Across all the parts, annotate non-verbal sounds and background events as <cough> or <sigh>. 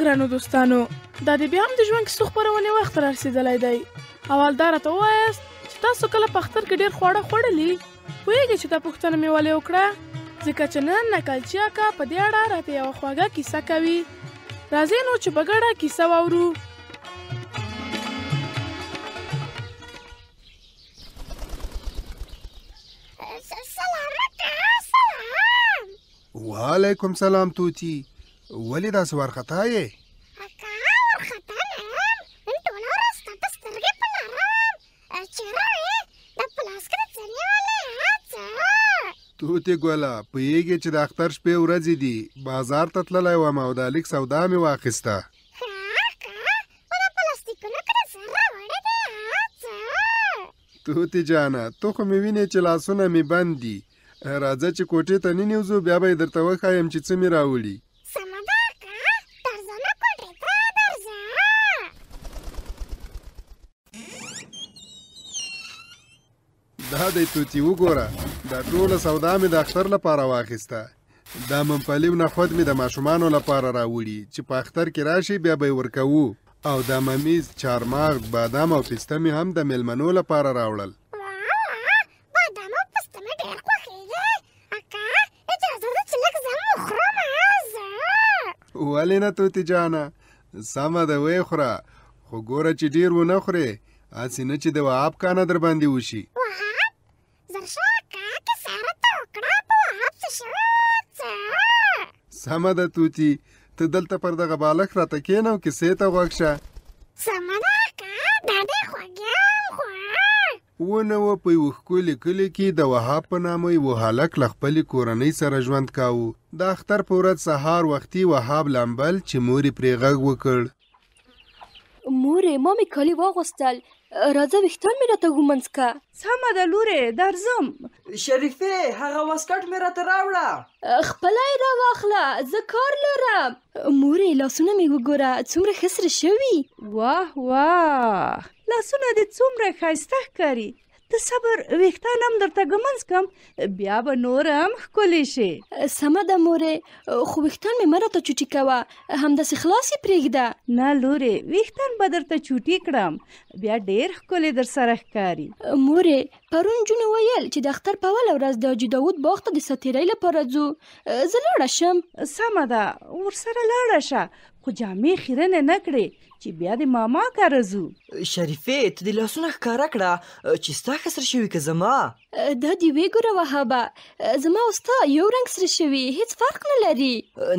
ګرانو دوستانو دا د بیا هم د ژوند کیسو خبرونه وخت را رسیدلای دی اول دا راته وایست چې تاسو کله په اختر کې ډیر خواړه خوړلې پوهیږئ چې دا پوښتنه مې ولې وکړه ځکه چې نن نکلچی اکا په دې اړه راته یوه خواږه کیسه کوي راځئ نو چې په ګډه کیسه واورو سلام علیکم سلام توتی ولې داسې وارخطا یې اکا وارخطا نه یم نن ټوله ورځ ستا ته سترګې په لرم چېرې دا پلاسکې د څنې والی څه توتې ګله پوهېږې چې د اختر شپې ورځې دي بازار ته تللی وم او د لیک سودا مې واخیسته توتی جانا تو خو مې وینې چې لاسونه مې بند دي راځه چې کوټې ته ننوځو بیا به یې درته وښایم چې څه مې راوړي دا دی توتی وګوره دا ټوله سودا مې د اختر لپاره واخیسته دا ممپلي نخود مې د ماشومانو لپاره راوړي چې په اختر کې راشي بیا به ورکوو او دا ممیز چارمغز بادام او پسته مې هم د میلمنو لپاره راوړل ولې نه توتی جانه سمه ده وی خوره خو ګوره چې ډیر ونه خورې هسې نه چې د وعاب کانه در باندې وشي درشه کاکه سره ته وکړه په هڅه شو سمه ده توتی ته دلته پر دغه بالښت راته کښېنه او کیسې ته غوږ شه سمه ده اکا دا ډېر خوږم خو ونه و په یوه ښکلي کلي کې د وهاب په نامه یوه هلک له خپلې کورنۍ سره ژوند کاوه د اختر په ورځ سهار وختي وهاب لامبل چې مور یې پرې غږ وکړ مورې ما مې کالي واغوستل راځه وختان مې راته ګومنځ کا سمه ده لورې درځم شریفه هغه واسکټ مې راته راوړه خپلای را واخله زه کار لرم مورې لاسونه مې وګوره څومره خسر شوي واه واه لاسونه دې څومره خسته ښکاري د صبر وېښتان هم درته ګمنځ کم بیا به نور هم ښکلی شي سمه ده مورې خو وېښتان مې مره ته چوټي کوه همداسې خلاصې پرېږده نه لورې وېښتان به درته چوټي کړم بیا ډېر ښکلی در سره ښکاري مورې پرون نجونو ویل چې د اختر په اوله ورځ د حاجي داود باغ ته د ساتیرۍ لپاره ځو زه لاړه شم سمه ده ورسره لاړه شه خو جامې خیرنه نه کړې چې بیا د ماما کار ځو شریفې ته د لاسونه ښکارا کړه چې ستا خسر شوی که زما دا دی وی ګوره وهابه زما اوستا یو رنگ سره شوی هیڅ فرق نه لري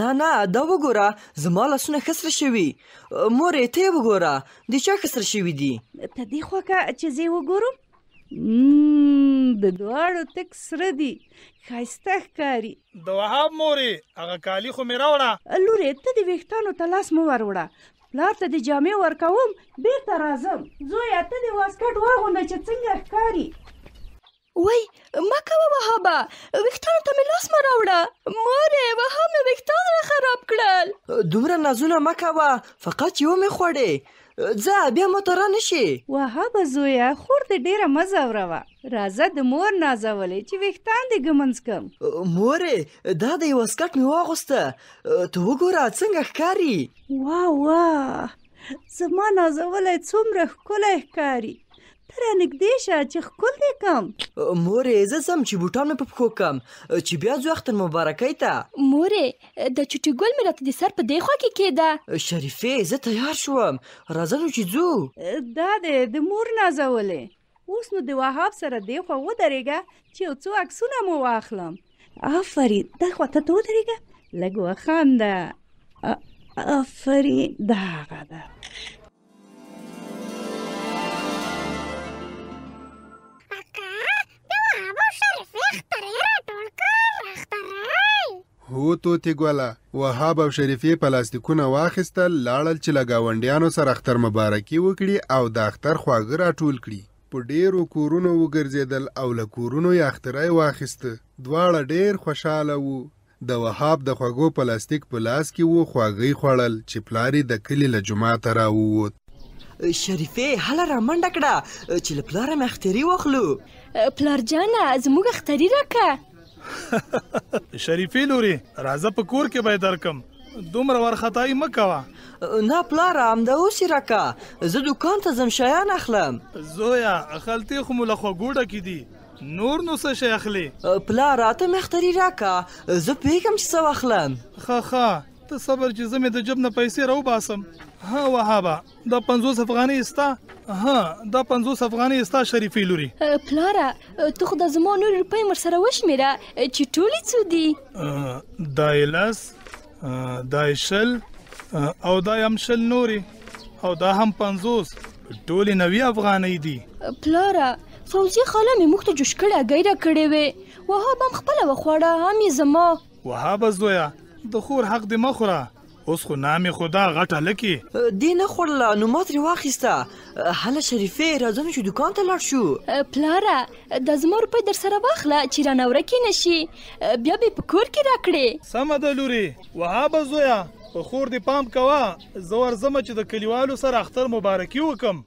نه نه دا وګوره زما لاسونه خسر شوی مورې ته وګوره د چا خسر شوی دی ته دی خو که چې زه وګورم د دواړو تک سره دي خاصته ښکاری د وهاب موري هغه کالی خو میرا وړه لوري ته د ویښتانو تلاس مو ور وړه پلار ته د جامې ورکوم بیرته راځم زوی ته د واسکټ واغونده چې څنګه ښکاری وای ما کوه وهابا ویښتانو ته مې لاس مو راوړه مورې وهاب مې ویښتان را خراب کړل دومره نازونه ما کوه فقط یو مې خوړې ځه بیا متره نشي وهابه زویا خور دې ډیره مزه وروه راځه د مور نازولې چې وښتان دې ګمنځ کم مورې دا د یو سکټ می واغسته ته وګوره څنګه ښکاری واه واه زما نازولې څومره ښکلې ښکاری ته را نږدې شه چې ښکل دې کم مورې زه سم چې بوټان په پښو کم چې بیا ځو وخت مبارکۍ ته مورې د چټي ګل مې راته د سر په دی خوا کې کېده شریفې زه تیار شوم راځو چې ځو دا دې د مور نازولې اوس نو د وهاب سره دی خو ودرېګه چې یو څو عکسونه مو واخلم آفرین دا خو ته ته ودرېګه لګو خنده آفرین دا غدا هو توتی ګله وهاب او شریفې پلاستیکونه واخیستل لاړل چې له ګاونډیانو سره اختر مبارکي وکړي او د اختر خواږه راټول کړي په ډیرو کورونو وګرځېدل او له کورونو یې اختری واخیسته دواړه ډیر خوشحاله وو د وهاب د خوږو پلاستیک په لاس کې وو خواږه خوړل چې پلاری د کلی له جمعه ته راووت شریفې هله را منډه کړه چې له پلاره مې اختري واخلو پلار جانه زموږ اختري راکه <laughs> شریفی لوري راځه په کور کې به درکم دومره ورختای مکوه نه پلار امده اوسې راکا زه دکان ته زم شیان اخلم زویا خلتی خو مله خو ګوډه کی دی نور نو څه شي اخلي پلار راته مختری راکا زه پیګم چې څه اخلم خا خا ته صبر چې زمې د جب نه پیسې راو باسم ها وهابا دا 50 افغاني استا ها دا 50 افغاني استا شریفي لوري پلارا ته خو د زمو نور روپۍ مر سره وشمیره چې ټولې څو دي دا الاس دا شل او دا هم شل نوري او دا هم 50 ټولې نوي افغاني دي پلارا فوزي خاله مې مخته جوش کړه غیره کړې وې وهاب هم خپل وخوړه هم زما وهاب زویا د خور حق دې مخوره اوس خو نامې خدا غټه لکی دې نه خورله نو ما ترې واخیسته هله شریفه راځم چې دکان ته لاړ شو پلاره د زما روپۍ در سره واخله چې رانوره کې نشي بیا به په کور کې راکړې سمه ده لوري وهابه زویا په خور دې پام کوه زور زمه چې د کلیوالو سره اختر مبارکي وکم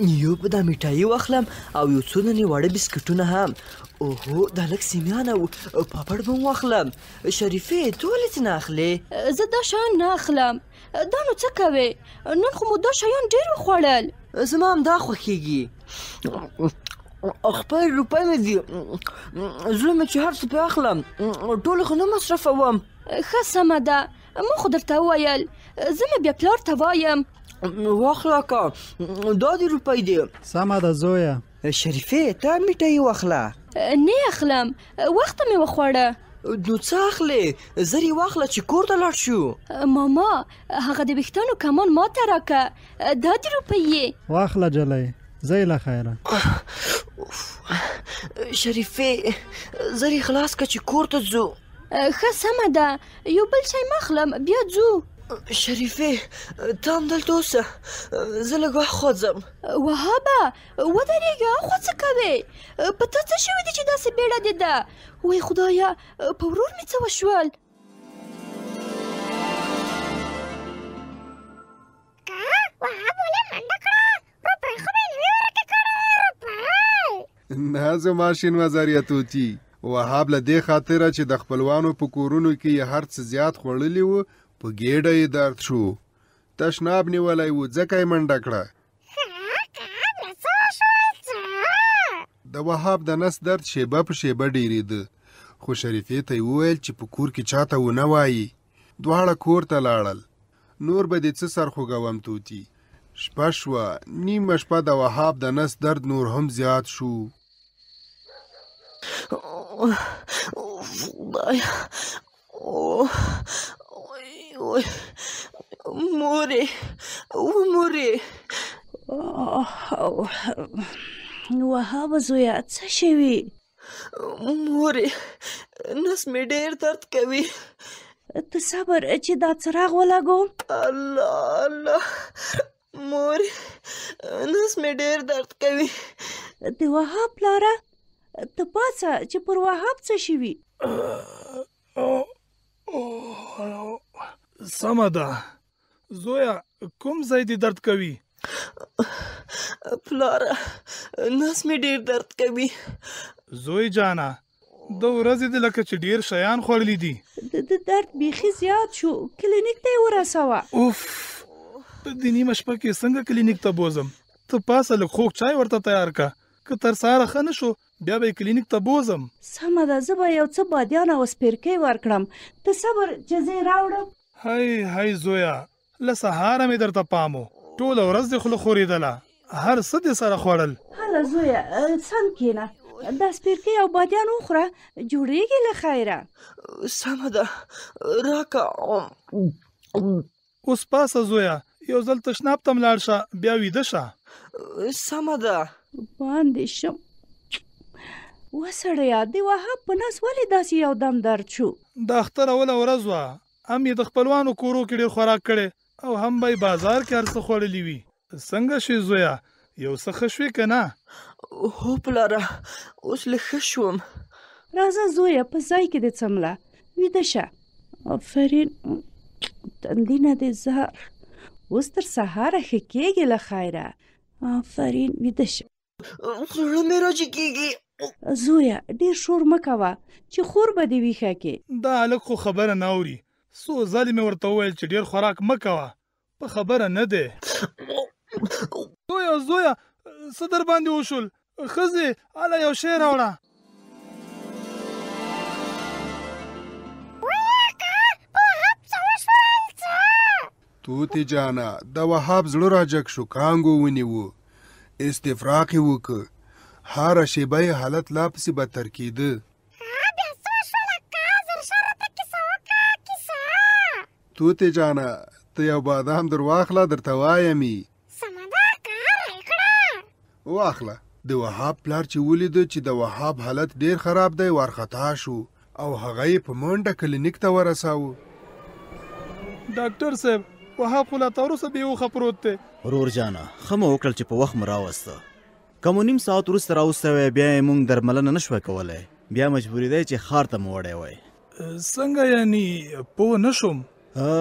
یو به دا میټایي واخلم او یو څو دانې واړه بسکټونه هم اوهو دا لږ سیمیان او پاپړ به هم واخلم شریفې ته ولې څه نه اخلې زه دا شیان نه اخلم دا نو څه کوې نن خو مو دا شیان ډېر وخوړل زما هم دا خوښیږي خپل روپۍ مې دي زړه مې چې هر څه پې اخلم ټول خو نه مصرفوم ښه سمه ده ما خو درته وویل زه مې بیا پلار ته وایم واخله کا دا دې روپۍ دی سمه ده زویه شریفه ته میټه واخله نه اخلم وخت مې وخوړه نو څه اخلې زری واخله چې کور ته لاړ شو ماما هغه د بختانو کمان ما ته راکه دا د روپیې واخله جلې زې له خیره شریفه زری خلاص کچ کور ته ځو خه سمه ده یو بل شي مخلم بیا ځو شریفه تام دلته اوسه زه لږ وخت خوځم وهابه ودرېږه خو څه کوې په ته څه شوي دي چې داسې بیړه دې ده وای خدایه په ورور مې څه وشول نه زما شین وزاریا توتی وهاب له دې خاطره چې د خپلوانو په کورونو کې یې هر څه زیات خوړلی و په ګېډه یې درد شو تشناب نیولی و ځکه یې منډه کړه د وهاب د نس درد شیبه په شیبه ډېرېده خو شریفې ته یې وویل چې په کور کې چاته ونه وایي دواړه کور ته لاړل نور به دې څه سر خوږوم توتي شپه شوه نیمه شپه د وهاب د نس درد نور هم زیات شو خدایا Ой, море, موری وهابه زویه څه شوي مورې نس مې ډېر درد کوي ته صبر چې دا څراغ ولګوم الله الله مورې نس مې ډېر درد کوي د وهاب لاره ته پاسه چې پر وهاب څه شوي سمه ده زویا کوم ځای دې درد کوي پلار نس مې ډیر درد کوي زوی جانا د ورځې د لکه چې ډیر شیان خورلې دي د درد بیخي زیات شو کلینیک ته ورساوه اوف په دې نیمه شپه کې څنګه کلینیک ته بوزم ته پاسه له خوک چای ورته تیار کا که تر ساره خنه شو بیا به کلینیک ته بوزم سمه ده زه به یو څه بادیان او سپیرکی ورکړم ته صبر جزې راوړم هی هی زویا لسهار مې درته پامو ټول ورځ د خلو خوریدله هر څه دې سره خوړل هله زویا سم کینا دا سپیرکی او بادیان وخوره جوړیږي له خیره سم ده راکا اوس پاسه زویا یو ځل تشناب تم لاړ شه بیا ویده شه سم ده باندې شم وسړیا دی وه په نس ولې داسې یو دم درد شو د اختر اول ورځ وه هم یې د خپلوانو کورو کې ډېر خوراک کړي او هم به بازار کې هر څه خوړلې وي څنګه شې زویا یو څه خښوي کنه هو پلاره اوس له خښوم راځه زویا په ځای کې د څمله ویده شه افرین تندینه دې زه اوس تر سهار ښه کېږي له خیره افرین ویده شه زړه مې راځي کېږي زویا ډېر شور مکوه چې خور به دی ویخه کې دا الک خو خبره نه اوري سو ځلې مې ورته وویل چې ډیر خوراک مه کوه په خبره نه دی زویا زویا څه در باندې وشول ښځې هله یو شی راوړه توتی جانا د وهاب زړه راجک شو کانګو ونیو استفراق وک هر شیبه حالت لا پسې بدتر کیده توتې جانه ته یو بادام در واخله درته وایم سمه ده کار کړه واخله د وهاب پلار چې ولیده چې د وهاب حالت ډیر خراب دی وارخطا شو او هغه یې په منډه کلینیک ته ورساوه ډاکټر صاحب وهاب خو لا تر اوسه بې وخه پروت دی ورور جانه ښه مو وکړل چې په وخت مو راوسته که مو نیم ساعت وروسته راوستی وی بیا یې موږ درملنه نه شوی کولی بیا مجبورې دی چې ښار ته مو وړی وی څنګه یعنی پوه نه شوم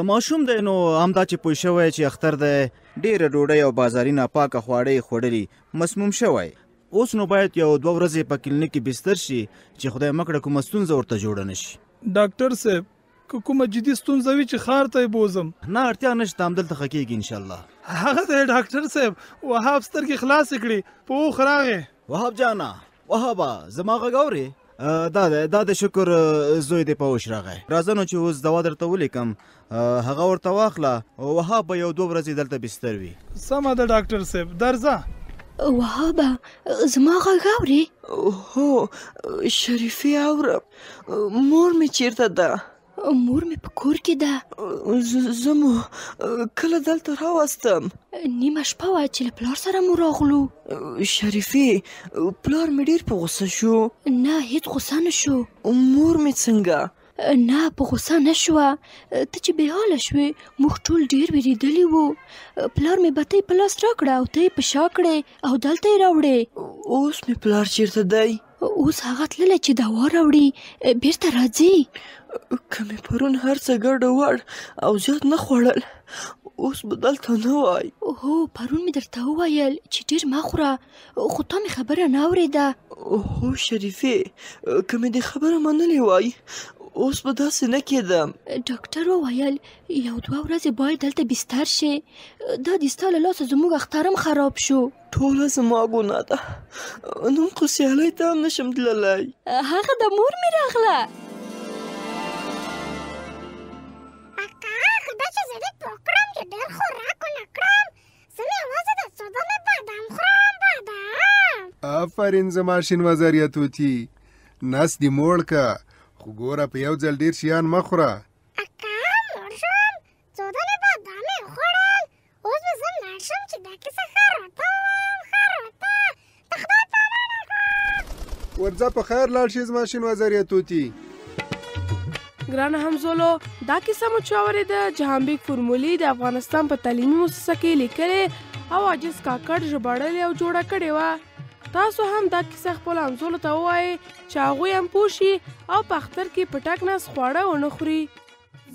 ماشوم د نو همدا چې پوه شوی چې اختر د ډیره ډوډۍ او بازاري ناپاکه خواړې خوړلې مسموم شوی اوس نو باید یو دوه ورځې په کلینیک کې بستر شي چې خدای مکړه کوم ستونزه ورته جوړ نه شي ډاکټر صاحب کومه جدي ستونزه وی چې خار ته بوزم نه اړتیا نشته هم دلته خکېږي ان شاء الله هغه د ډاکټر صاحب وهاب ستر کې خلاص کړي په خراغه وهاب جانا وهابا زما غاوري دا ده دا د شکر زوی دی په وش راغی راځنو چې اوس دوا درته ولیکم هغه ورته واخله وهاب یو دوه ورځې دلته بستر وي سمه ده ډاکټر صاحب درځه وهاب زما غاوري هو شریفي اورم مور می چیرته ده مور مې په کور کې ده زمو کله دلته راوستم نیمه شپه وه چې له پلار سره مو راغلو شریفې پلار مې ډېر په غوسه شو نه هیڅ غوسه نه شو مور مې څنګه نه په غوسه نه شوه ته چې بې حاله شوې موږ ټول ډېر وېرېدلي وو پلار مې بتۍ په لاس راکړه او ته یې په شا کړې او دلته یې راوړې اوس مې پلار چیرته دی اوس هغه تلله چې دوا راوړي بیرته راځي که مې پرون هر څه ګډه وړ او زیات نه خوړل اوس به دلته نه وای هو پرون مې درته وویل چې ډېر مه خوره خو تا مې خبره نه اورېده هو شریفې که مې دې خبره منلې وای اوس به داسې نه کېدم ډاکټر وویل یو دوه ورځې باید دلته بستر شي دا د ستا له لاسه زموږ اخترم خراب شو ټوله زما ګناه ده نن خو سیالۍ ته هم نشم تللی هغه د مور مې راغله اکا خدای چې زه دې پوه کړم چې ډېر خوراک ونه کړم زه مې یوازې د سودانه بادام خورم بادام آفرین زما شین وزریه توتي نس دې موړ که خو ګوره په یو ځل ډیر شیان مه خوره اکا مړ شوم څو دانې بادام یې وخوړل اوس به زه مړ شم چې دا کیسه ښه راته ووایم ښه راته د خدای په امان اکا ورځه په خیر لاړ شې زما شین وزر یې توتي ګرانه همزولو دا کیسه مو چې اورېده جهانبیک فرمولي د افغانستان په تعلیمي مؤسسه کې لیکلې او عاجز کاکړ ژباړلې او جوړه کړې وه تاسو هم دا کیسه خپل همزولو ته ووایئ چې هغوی هم پوه شي او په اختر کې په ټک نس خواړه ونه خوري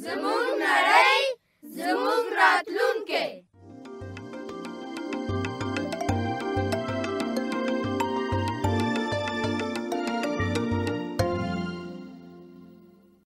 زموږ نړۍ زموږ راتلونکی